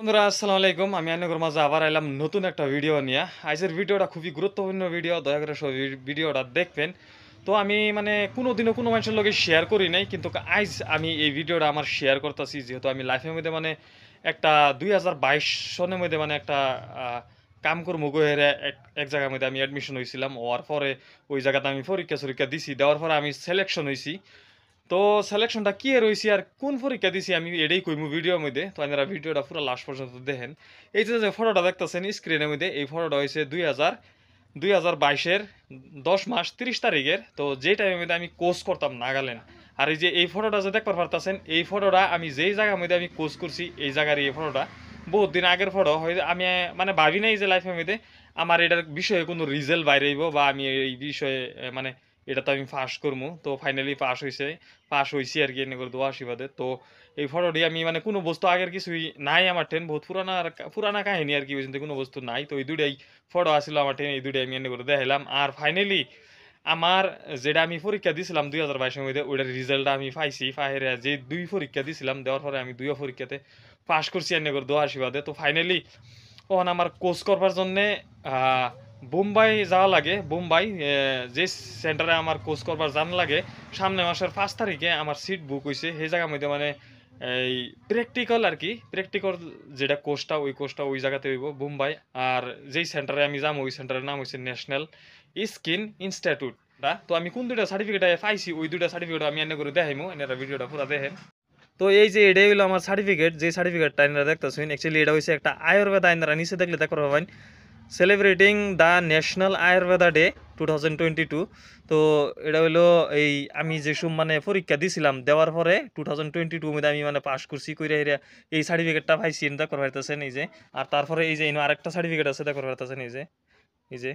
বন্ধুরা আসসালামু আলাইকুম আমি আনগর মাঝে আবার এলাম নতুন একটা ভিডিও নিয়ে আজের ভিডিওটা খুবই গুরুত্বপূর্ণ ভিডিও দয়া করে সব ভিডিওটা দেখবেন তো আমি মানে কোনো দিনও কোনো মানুষের লোকে শেয়ার করি নাই কিন্তু আজ আমি এই ভিডিওটা আমার শেয়ার করতেছি যেহেতু আমি লাইফের মধ্যে মানে একটা দুই হাজার বাইশ সনের মধ্যে মানে একটা কাম কর হেরে এক জায়গার মধ্যে আমি অ্যাডমিশন হয়েছিলাম হওয়ার পরে ওই জায়গাতে আমি পরীক্ষা সরীক্ষা দিছি দেওয়ার পরে আমি সিলেকশন হয়েছি তো সিলেকশনটা কি রয়েছে আর কোন পরীক্ষা দিছি আমি এটাই কইমু ভিডিওর মধ্যে তো আপনারা ভিডিওটা পুরো লাস্ট পর্যন্ত দেখেন এই যে ফটোটা দেখতেছেন স্ক্রিনের মধ্যে এই ফটোটা হয়েছে দুই হাজার দুই হাজার বাইশের দশ মাস তিরিশ তারিখের তো যে টাইমের মধ্যে আমি কোচ করতাম নাগাল্যান্ড আর এই যে এই ফটোটা যে দেখতে পারতেছেন এই ফটোটা আমি যেই জায়গার মধ্যে আমি কোচ করছি এই জায়গার এই ফটোটা বহুত দিন আগের ফটো হয়তো আমি মানে ভাবি নাই যে লাইফের মধ্যে আমার এটার বিষয়ে কোনো রিজাল্ট বাইরেইব বা আমি এই বিষয়ে মানে এটা তো আমি ফাঁস করবো তো ফাইনালি পাস হয়েছে পাস হয়েছি আর কি এনে করে দোয়া আশীর্বাদে তো এই ফটোটি আমি মানে কোনো বস্তু আগের কিছুই নাই আমার ট্রেন বহুত পুরানা পুরানা কাহিনী আর কি ওই কোনো বস্তু নাই তো এই দুটাই ফটো আসছিল আমার ট্রেন এই দুটাই আমি এনে করে দেখাইলাম আর ফাইনালি আমার যেটা আমি পরীক্ষা দিছিলাম দুই হাজার বাইশের মধ্যে ওইটার রিজাল্ট আমি পাইছি পাহের যে দুই পরীক্ষা দিছিলাম দেওয়ার পরে আমি দুইও পরীক্ষাতে পাস করছি এনে করে দোয়া আশীর্বাদে তো ফাইনালি ওখানে আমার কোর্স করবার জন্যে বোম্বাই যাওয়া লাগে বোম্বাই যে সেন্টারে আমার কোচ করবার জান লাগে সামনে মাসের পাঁচ তারিখে আমার সিট বুক হয়েছে সেই জায়গার মধ্যে মানে এই প্র্যাকটিক্যাল আর কি প্র্যাকটিক্যাল যেটা কোর্সটা ওই কোর্সটা ওই জায়গাতে হইব বোম্বাই আর যেই সেন্টারে আমি যাম ওই সেন্টারের নাম হয়েছে ন্যাশনাল স্কিন ইনস্টিটিউটটা তো আমি কোন দুইটা সার্টিফিকেট পাইছি ওই দুইটা সার্টিফিকেট আমি এনে করে এনে এনারা ভিডিওটা পুরো দেখেন তো এই যে এটাই হলো আমার সার্টিফিকেট যে সার্টিফিকেটটা এনারা দেখতেছেন অ্যাকচুয়ালি এটা হয়েছে একটা আয়ুর্বেদ আইনারা নিচে দেখলে দেখো পাবেন celebrating the national Ayurveda day two thousand twenty two তো এটা হলো এই আমি যেসব মানে পরীক্ষা দিছিলাম দেওয়ার পরে টু থাউজেন্ড টোয়েন্টি টু মধ্যে আমি মানে পাস করছি কইরা এরা এই সার্টিফিকেটটা পাইছি এটা করবার এই যে আর তারপরে এই যে আরেকটা সার্টিফিকেট আছে এটা করবার এই যে এই যে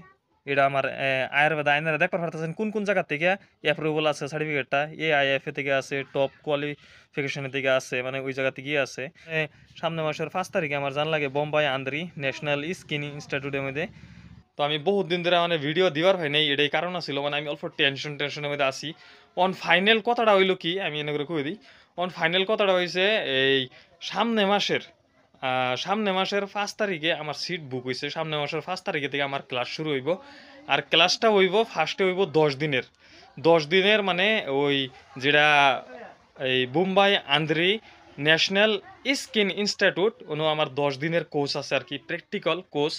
এটা আমার আয়ুর্বেদা আইনারা দেখতে পারতেছেন কোন কোন জায়গা থেকে অ্যাপ্রুভাল আছে সার্টিফিকেটটা এ আই এফ এ থেকে আছে টপ কোয়ালিফিকেশনের থেকে আছে মানে ওই জায়গা থেকেই আছে সামনে মাসের পাঁচ তারিখে আমার জান লাগে বোম্বাই আন্দ্রি ন্যাশনাল স্কিন ইনস্টিটিউটের মধ্যে তো আমি বহুত দিন ধরে মানে ভিডিও দেওয়ার হয় নাই এটাই কারণ আসছিল মানে আমি অল্প টেনশন টেনশনের মধ্যে আসি অন ফাইনাল কথাটা হইলো কি আমি এনে করে কই দিই অন ফাইনাল কথাটা হয়েছে এই সামনে মাসের সামনে মাসের পাঁচ তারিখে আমার সিট বুক হয়েছে সামনে মাসের পাঁচ তারিখে থেকে আমার ক্লাস শুরু হইব আর ক্লাসটা হইব ফার্স্টে হইব দশ দিনের দশ দিনের মানে ওই যেটা এই Mumbai Andheri national skin institute ওনো আমার দশ দিনের কোর্স আছে আর কি প্র্যাকটিক্যাল কোর্স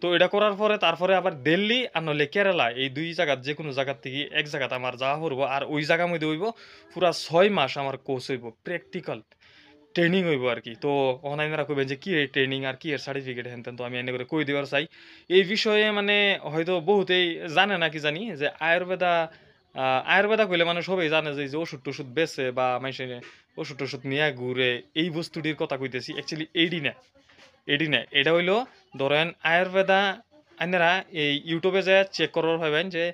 তো এটা করার পরে তারপরে আবার দিল্লি আর নলে কেরালা এই দুই জায়গার যে কোনো জায়গার থেকে এক জায়গাতে আমার যাওয়া করবো আর ওই জায়গার মধ্যে হইব পুরা ছয় মাস আমার কোর্স হইব প্র্যাকটিক্যাল ট্রেনিং হইব আর কি তো অনলাইনেরা কইবেন যে কি এই ট্রেনিং আর কি এর সার্টিফিকেট হেন তো আমি এনে করে কই দেওয়ার চাই এই বিষয়ে মানে হয়তো বহুতেই জানে না কি জানি যে আয়ুর্বেদা আয়ুর্বেদা কইলে মানে সবাই জানে যে ওষুধ টষুধ বেছে বা মানুষ ওষুধ টষুধ নিয়ে ঘুরে এই বস্তুটির কথা কইতেছি অ্যাকচুয়ালি এইডি না এডি না এটা হইলো ধরেন আয়ুর্বেদা আইনারা এই ইউটিউবে যে চেক করার ভাবেন যে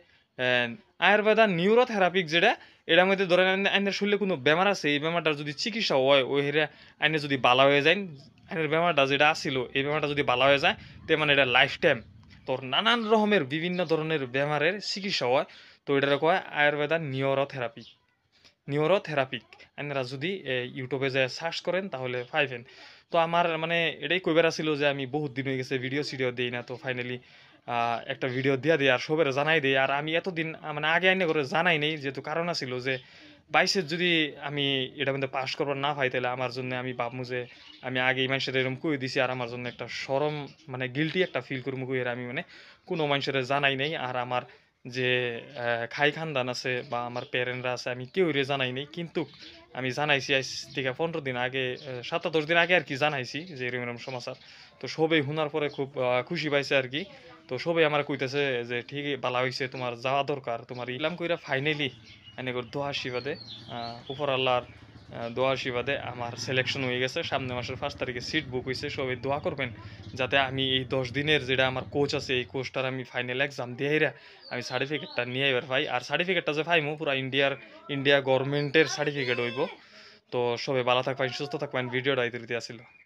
আয়ুর্বেদা নিউরোথেরাপিক যেটা এটার মধ্যে ধরেন আইনের শরীরে কোনো বেমার আছে এই বেমারটার যদি চিকিৎসা হয় ওই হেরা আইনে যদি বালা হয়ে যায় আইনের বেমারটা যেটা আসিল এই বেমারটা যদি বালা হয়ে যায় তে মানে এটা লাইফ টাইম তোর নানান রকমের বিভিন্ন ধরনের বেমারের চিকিৎসা হয় তো এটার কয় আয়ুর্বেদা নিউরোথেরাপি নিউরোথেরাপিক আইনারা যদি ইউটিউবে যে সার্চ করেন তাহলে পাইবেন তো আমার মানে এটাই কইবার আসিল যে আমি বহুত দিন হয়ে গেছে ভিডিও সিডিও দিই না তো ফাইনালি একটা ভিডিও দিয়ে দিই আর সবের জানাই দিই আর আমি এতদিন মানে আগে আইনে করে জানাই নেই যেহেতু কারণ ছিল যে বাইশের যদি আমি এটা মধ্যে পাস করবার না পাই তাহলে আমার জন্য আমি ভাবমু যে আমি আগে এই মানুষের এরকম কুয়ে দিছি আর আমার জন্য একটা সরম মানে গিলটি একটা ফিল করবো কুয়ের আমি মানে কোনো মানুষের জানাই নেই আর আমার যে খাই খানদান আছে বা আমার প্যারেন্টরা আছে আমি কেউ রে জানাই নাই কিন্তু আমি জানাইছি আজ থেকে পনেরো দিন আগে সাত দশ দিন আগে আর কি জানাইছি যে এরম সমাচার তো সবাই শোনার পরে খুব খুশি পাইছে আর কি তো সবাই আমার কইতেছে যে ঠিকই ভালো হয়েছে তোমার যাওয়া দরকার তোমার ইলাম কইরা ফাইনালি এনে দোয়া আশীর্বাদে উপর আল্লাহর দোয়া আশীর্বাদে আমার সিলেকশন হয়ে গেছে সামনে মাসের ফার্স্ট তারিখে সিট বুক হয়েছে সবাই দোয়া করবেন যাতে আমি এই দশ দিনের যেটা আমার কোচ আছে এই কোচটার আমি ফাইনাল এক্সাম দিয়ে আমি সার্টিফিকেটটা নিয়ে এবার পাই আর সার্টিফিকেটটা যে পাইমু পুরো ইন্ডিয়ার ইন্ডিয়া গভর্নমেন্টের সার্টিফিকেট হইব তো সবাই ভালো থাকবেন সুস্থ থাকবেন ভিডিওটা এই আসিল